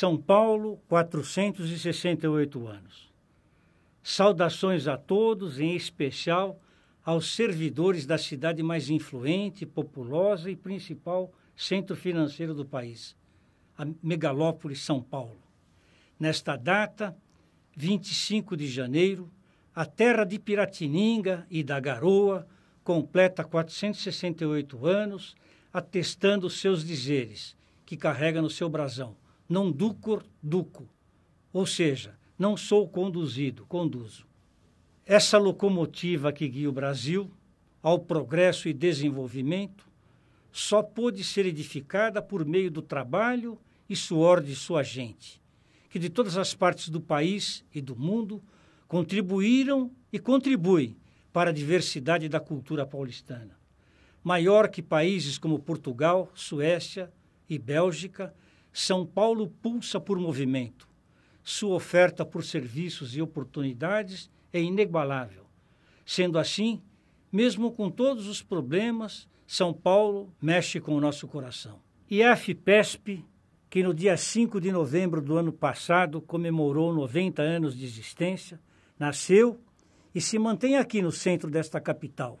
São Paulo, 468 anos. Saudações a todos, em especial aos servidores da cidade mais influente, populosa e principal centro financeiro do país, a megalópole São Paulo. Nesta data, 25 de janeiro, a terra de Piratininga e da Garoa completa 468 anos, atestando seus dizeres, que carrega no seu brasão não ducor duco, ou seja, não sou conduzido, conduzo. Essa locomotiva que guia o Brasil ao progresso e desenvolvimento só pôde ser edificada por meio do trabalho e suor de sua gente, que de todas as partes do país e do mundo contribuíram e contribuem para a diversidade da cultura paulistana. Maior que países como Portugal, Suécia e Bélgica, são Paulo pulsa por movimento. Sua oferta por serviços e oportunidades é inigualável. Sendo assim, mesmo com todos os problemas, São Paulo mexe com o nosso coração. E a FIPESP, que no dia 5 de novembro do ano passado comemorou 90 anos de existência, nasceu e se mantém aqui no centro desta capital,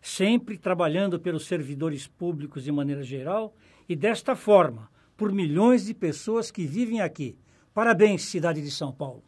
sempre trabalhando pelos servidores públicos de maneira geral e desta forma, por milhões de pessoas que vivem aqui. Parabéns, cidade de São Paulo.